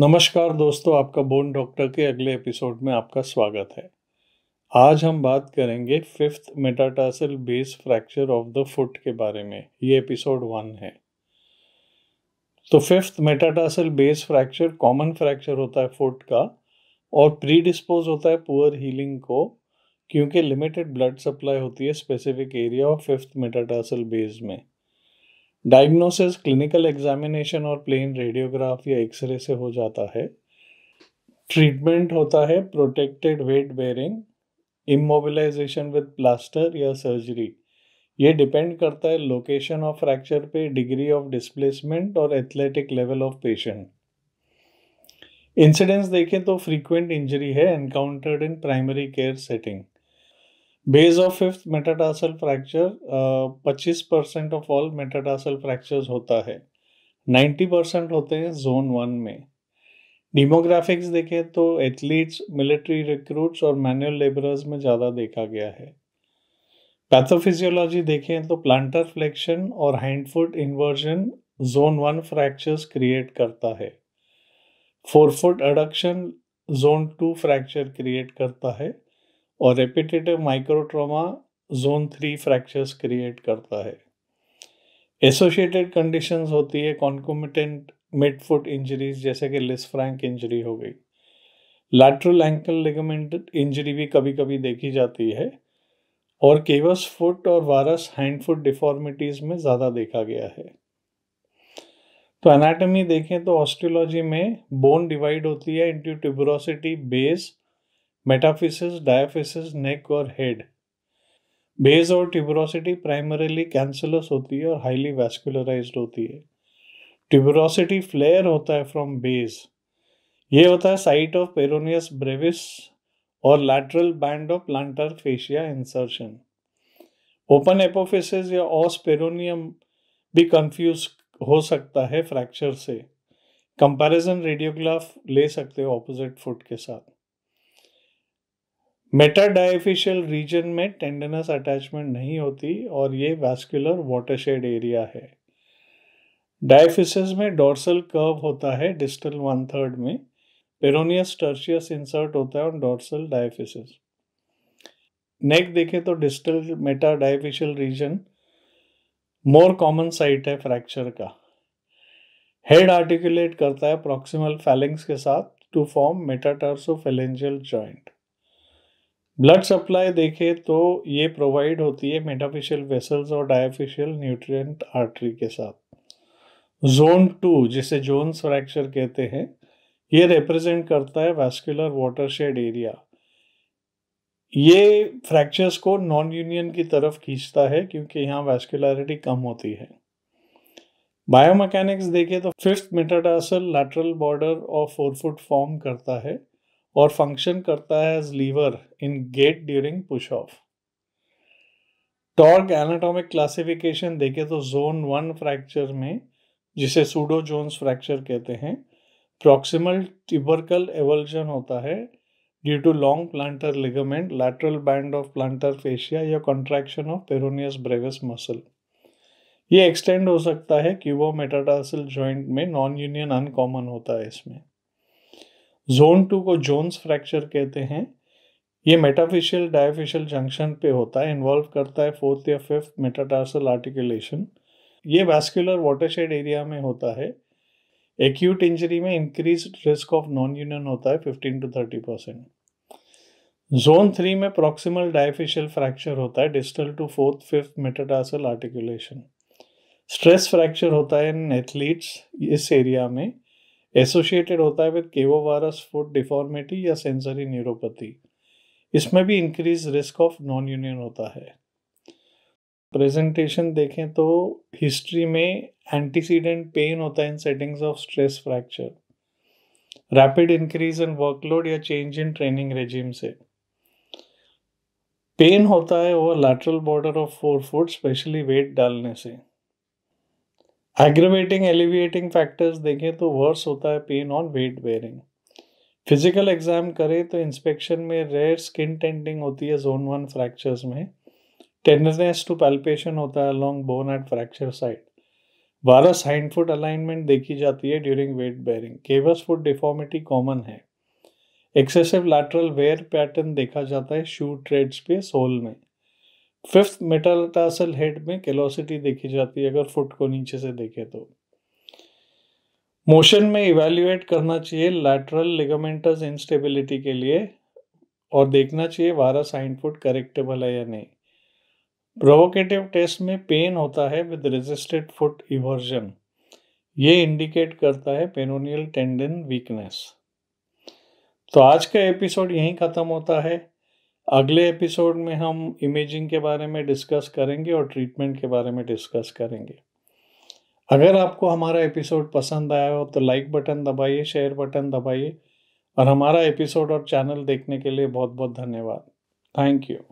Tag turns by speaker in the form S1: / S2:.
S1: नमस्कार दोस्तों आपका बोन डॉक्टर के अगले एपिसोड में आपका स्वागत है आज हम बात करेंगे fifth metatarsal base fracture of the foot के बारे में ये एपिसोड वन है तो fifth metatarsal base fracture common fracture होता है फुट का और प्री डिस्पोज होता है पुअर हीलिंग को क्योंकि लिमिटेड ब्लड सप्लाई होती है स्पेसिफिक एरिया और फिफ्थ मेटाटासल बेस में डायग्नोसिस क्लिनिकल एग्जामिनेशन और प्लेन रेडियोग्राफ या एक्सरे से हो जाता है ट्रीटमेंट होता है protected weight bearing immobilisation with plaster या सर्जरी ये डिपेंड करता है लोकेशन ऑफ फ्रैक्चर पे डिग्री ऑफ डिस्प्लेसमेंट और athletic level of patient incidence देखें तो फ्रीक्वेंट इंजरी है encountered in primary care setting base of fifth metatarsal fracture 25 percent of all मेटाटासल fractures होता है 90 परसेंट होते हैं जोन वन में डीमोग्राफिक्स देखें तो एथलीट्स मिलिट्री रिक्रूट्स और मैनुअल लेबरर्स में ज़्यादा देखा गया है पैथोफिजियोलॉजी देखें तो प्लांटर फ्लेक्शन और hand foot inversion zone one fractures create करता है forefoot adduction zone two fracture create करता है और repetitive microtrauma zone three fractures create करता है एसोसिएटेड कंडीशंस होती है कॉन्कोमिटेंट मिड फुट इंजरीज जैसे कि लिस फ्रैंक इंजरी हो गई लैटरल एंकल लिगामेंट इंजरी भी कभी कभी देखी जाती है और केवस फुट और वारस हैंड फुट डिफॉर्मिटीज़ में ज़्यादा देखा गया है तो एनाटमी देखें तो ऑस्ट्रोलॉजी में बोन डिवाइड होती है into tuberosity base metaphysis diaphysis neck और हेड बेस और ट्यूबरोसिटी प्राइमरीली कैंसलस होती है और हाईली वैस्कुलराइज होती है ट्यूबरोसिटी फ्लेयर होता है फ्रॉम बेस ये होता है साइट ऑफ पेरोनियस ब्रेविस और lateral band of plantar fascia insertion open apophysis या पेरोनियम भी कंफ्यूज हो सकता है फ्रैक्चर से कंपैरिजन रेडियोग्राफ ले सकते हो ऑपोजिट फुट के साथ मेटाडाइफिशियल रीजन में टेंडनस अटैचमेंट नहीं होती और ये वैस्कुलर वाटरशेड एरिया है डायफिसिस में डोर्सल कर्व होता है डिस्टल वन थर्ड में पेरोनियस टर्शियस इंसर्ट होता है और डोर्सल डायफिसिस नेक देखें तो distal metadiaphyseal region more common site है फ्रैक्चर का हेड आर्टिकुलेट करता है प्रॉक्सिमल फैलिंग्स के साथ to form phalangeal joint blood supply देखे तो ये प्रोवाइड होती है मेटाफिशियल वेसल्स और डायफिशियल न्यूट्रिएंट आर्टरी के साथ जोन टू जिसे जोन्स फ्रैक्चर कहते हैं ये रिप्रेजेंट करता है वैस्कुलर वाटरशेड एरिया ये फ्रैक्चर्स को नॉन यूनियन की तरफ खींचता है क्योंकि यहाँ वैस्कुलरिटी कम होती है बायोमैकेनिक्स देखें तो फिफ्थ मेटाटार्सल लैटरल बॉर्डर और फोर फुट फॉर्म करता है और फंक्शन करता है as lever in gait during push off torque anatomic classification देखें तो जोन वन फ्रैक्चर में जिसे सूडो जोन्स फ्रैक्चर कहते हैं प्रॉक्सिमल ट्यूबरकल एवल्जन होता है due to long plantar ligament, lateral band of plantar fascia या contraction of peroneus brevis muscle ये एक्सटेंड हो सकता है क्यूबो मेटाटार्सल जॉइंट में नॉन यूनियन अनकॉमन होता है इसमें जोन टू को जोन्स फ्रैक्चर कहते हैं ये मेटाफिशियल डायफिशियल जंक्शन पे होता है इन्वॉल्व करता है फोर्थ या फिफ्थ मेटाटासल आर्टिकुलेशन ये वैस्कुलर वाटरशेड एरिया में होता है एक्यूट इंजरी में increase risk of non union होता है fifteen to thirty percent zone three में प्रॉक्सिमल डायफिशियल फ्रैक्चर होता है distal to fourth fifth metatarsal articulation stress fracture होता है इन एथलीट्स इस एरिया में एसोसिएटेड होता है विद केवोवारस फूड डिफॉर्मिटी या सेंसरी न्यूरोपैथी इसमें भी increase risk of non union होता है प्रेजेंटेशन देखें तो हिस्ट्री में एंटीसीडेंट पेन होता है in settings of stress fracture rapid increase in workload या चेंज इन ट्रेनिंग रेजिम से पेन होता है over lateral border of forefoot especially weight डालने से एग्रवेटिंग एलिविएटिंग फैक्टर्स देखें तो वर्स होता है pain on weight bearing physical exam करें तो इंस्पेक्शन में रेयर स्किन टेंडिंग होती है जोन वन फ्रैक्चर्स में टेंडरनेस टू पैल्पेशन होता है along bone at fracture site varus and foot alignment देखी जाती है during weight bearing cavus foot deformity common है एक्सेसिव लैटरल वेयर पैटर्न देखा जाता है शू ट्रेड्स पे सोल में फिफ्थ मेटाटासल हेड में केलोसिटी देखी जाती है अगर फुट को नीचे से देखे तो मोशन में इवेल्युएट करना चाहिए लैटरल लिगामेंटस इंस्टेबिलिटी के लिए और देखना चाहिए वारस हैंड फुट करेक्टेबल है या नहीं प्रोवोकेटिव टेस्ट में पेन होता है विद रेजिस्टेड फुट इवर्जन ये इंडिकेट करता है पेरोनियल टेंडन वीकनेस तो आज का एपिसोड यहीं ख़त्म होता है अगले एपिसोड में हम इमेजिंग के बारे में डिस्कस करेंगे और ट्रीटमेंट के बारे में डिस्कस करेंगे अगर आपको हमारा एपिसोड पसंद आया हो तो लाइक बटन दबाइए शेयर बटन दबाइए और हमारा एपिसोड और चैनल देखने के लिए बहुत बहुत धन्यवाद थैंक यू